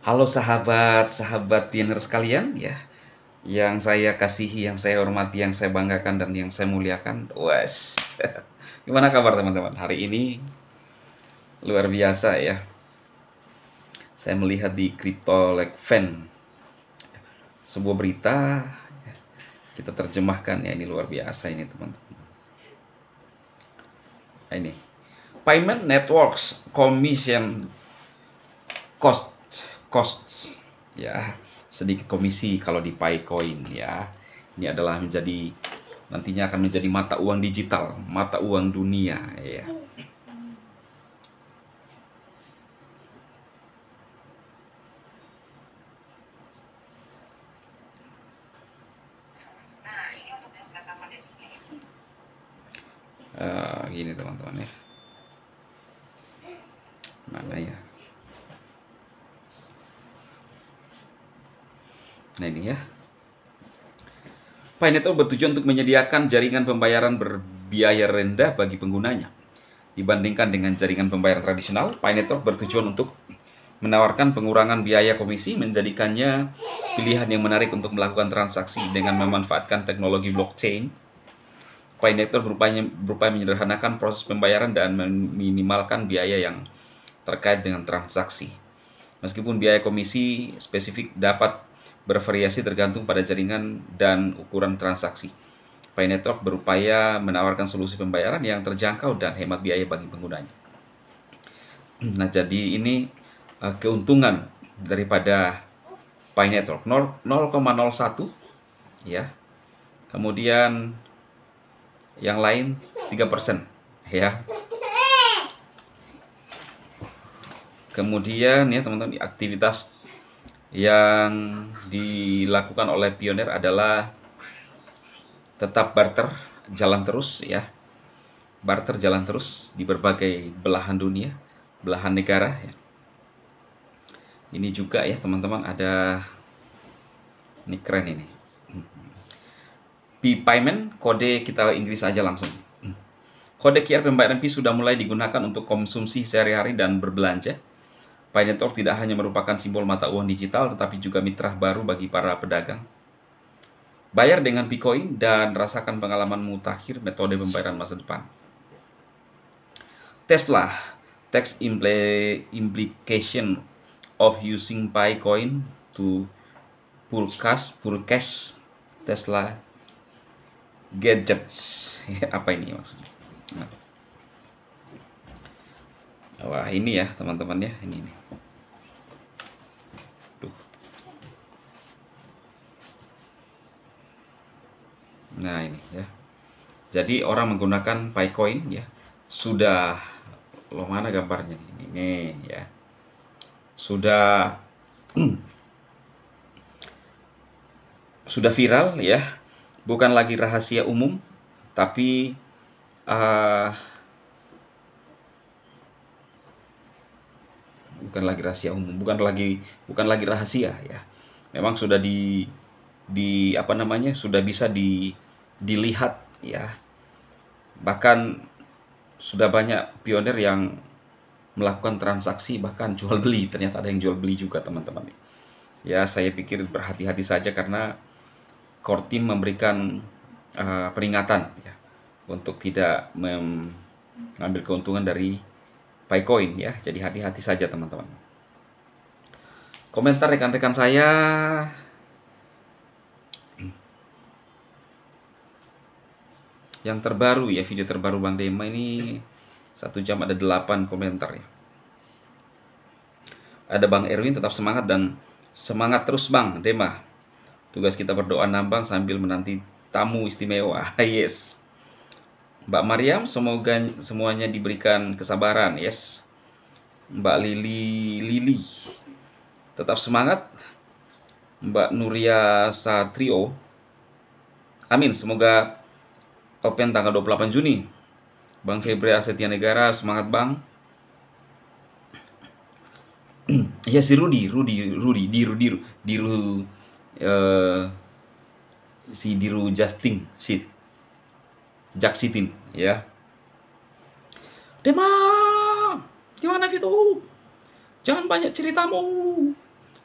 Halo sahabat-sahabat pioneer sekalian ya yang saya kasihi, yang saya hormati, yang saya banggakan dan yang saya muliakan. Wes. Gimana kabar teman-teman? Hari ini luar biasa ya. Saya melihat di Crypto Like Fan sebuah berita ya, kita terjemahkan ya ini luar biasa ini teman-teman. Nah, ini Payment Networks Commission Cost costs ya sedikit komisi kalau di Paycoin ya ini adalah menjadi nantinya akan menjadi mata uang digital mata uang dunia ya Uh, gini teman-teman ya Nah ini ya. bertujuan untuk menyediakan jaringan pembayaran berbiaya rendah bagi penggunanya. Dibandingkan dengan jaringan pembayaran tradisional, PayNetwork bertujuan untuk menawarkan pengurangan biaya komisi menjadikannya pilihan yang menarik untuk melakukan transaksi dengan memanfaatkan teknologi blockchain. PayNetwork berupaya, berupaya menyederhanakan proses pembayaran dan meminimalkan biaya yang terkait dengan transaksi. Meskipun biaya komisi spesifik dapat bervariasi tergantung pada jaringan dan ukuran transaksi. Pay Network berupaya menawarkan solusi pembayaran yang terjangkau dan hemat biaya bagi penggunanya. Nah, jadi ini eh, keuntungan daripada Pay Network 0,01 ya. Kemudian yang lain 3% ya. Kemudian ya teman-teman aktivitas yang dilakukan oleh pionir adalah tetap barter jalan terus ya barter jalan terus di berbagai belahan dunia belahan negara ya. ini juga ya teman-teman ada ini keren ini P payment kode kita Inggris aja langsung kode QR pembayaran P sudah mulai digunakan untuk konsumsi sehari-hari dan berbelanja Pi Network tidak hanya merupakan simbol mata uang digital, tetapi juga mitra baru bagi para pedagang. Bayar dengan Bitcoin dan rasakan pengalaman mutakhir metode pembayaran masa depan. Tesla, tax implication of using Pi coin to purchase, cash. Tesla gadgets. Apa ini maksudnya? Nah wah ini ya teman-teman ya ini ini. Duh. nah ini ya jadi orang menggunakan PyCoin ya sudah lo mana gambarnya ini nih ya sudah sudah viral ya bukan lagi rahasia umum tapi uh, bukan lagi rahasia umum, bukan lagi bukan lagi rahasia ya. Memang sudah di di apa namanya sudah bisa di dilihat ya. Bahkan sudah banyak pioner yang melakukan transaksi bahkan jual beli. Ternyata ada yang jual beli juga teman-teman. Ya saya pikir berhati-hati saja karena core team memberikan uh, peringatan ya untuk tidak mengambil keuntungan dari by coin ya. Jadi hati-hati saja teman-teman. Komentar rekan-rekan saya yang terbaru ya video terbaru Bang Dema ini satu jam ada delapan komentar ya. Ada Bang Erwin tetap semangat dan semangat terus Bang Dema. Tugas kita berdoa nambang sambil menanti tamu istimewa. yes. Mbak Mariam semoga semuanya diberikan kesabaran, yes. Mbak Lili Lili tetap semangat. Mbak Nuria Satrio. Amin, semoga Open tanggal 28 Juni. Bang Febri Asetia Negara, semangat Bang. ya si Rudi, Rudi, Rudi, Diru, Diru, Diru, uh, eh, si Diru Justin, shit. Jaksitin ya. Dema, gimana gitu? Jangan banyak ceritamu.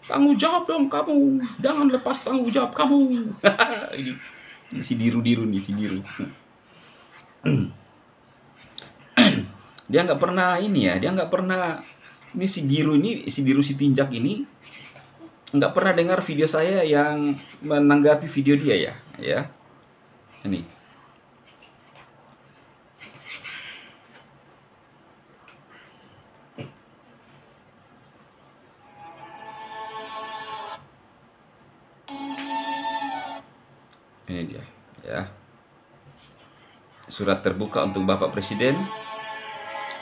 Tanggung jawab dong kamu. Jangan lepas tanggung jawab kamu. ini, ini si diru-diru nih si diru. dia nggak pernah ini ya, dia nggak pernah ini si diru ini si diru si tinjak ini nggak pernah dengar video saya yang menanggapi video dia ya, ya. Ini ini dia ya surat terbuka untuk Bapak Presiden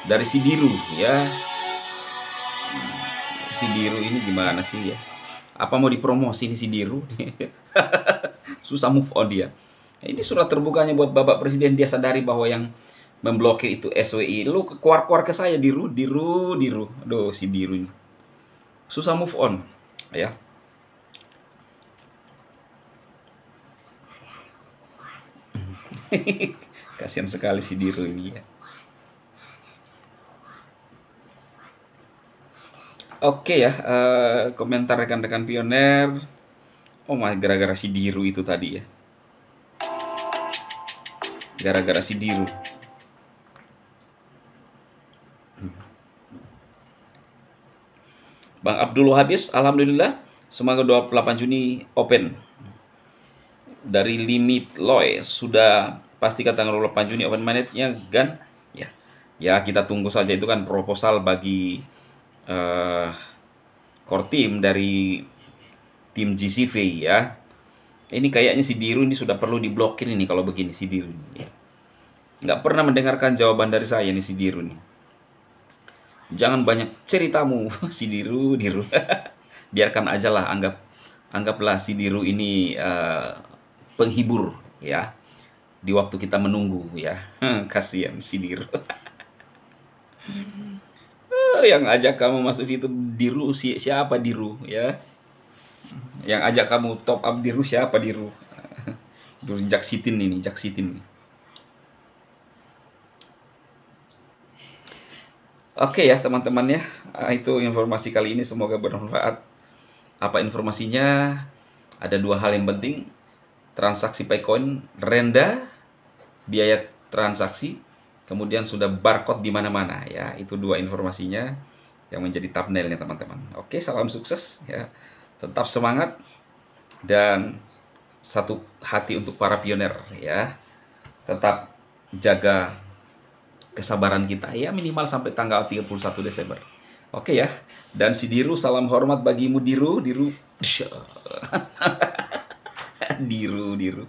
dari Sidiru ya Sidiru ini gimana sih ya apa mau dipromosi nih Sidiru susah move on dia ini surat terbukanya buat Bapak Presiden dia sadari bahwa yang memblokir itu SWI. Lu keluar-keluar ke saya diru, diru, diru. Aduh si diru. Susah move on, ya. Kasihan sekali si Diru ini ya. Oke ya, uh, komentar rekan-rekan pioner. Oh my, gara-gara si Diru itu tadi ya. Gara-gara si Diru. Bang Abdul Habis, Alhamdulillah. Semoga 28 Juni open dari limit Loe sudah pasti kata ngelola 8 Juni open mindednya Gan ya ya kita tunggu saja itu kan proposal bagi uh, core team dari tim GCV ya ini kayaknya si Diru ini sudah perlu diblokir ini kalau begini si Diru ini ya. nggak pernah mendengarkan jawaban dari saya nih si Diru ini jangan banyak ceritamu si Diru Diru biarkan aja lah anggap anggaplah si Diru ini uh, penghibur ya di waktu kita menunggu ya kasihan sidir eh, yang ajak kamu masuk itu diru si, siapa diru ya yang ajak kamu top up diru siapa diru Duri Jaksitin ini Jaksitin Oke ya teman-teman ya ah, itu informasi kali ini semoga bermanfaat apa informasinya ada dua hal yang penting transaksi Paycoin rendah biaya transaksi kemudian sudah barcode di mana-mana ya itu dua informasinya yang menjadi thumbnailnya teman-teman oke salam sukses ya tetap semangat dan satu hati untuk para pioner ya tetap jaga kesabaran kita ya minimal sampai tanggal 31 Desember oke ya dan si Diru salam hormat bagimu Diru Diru diru diru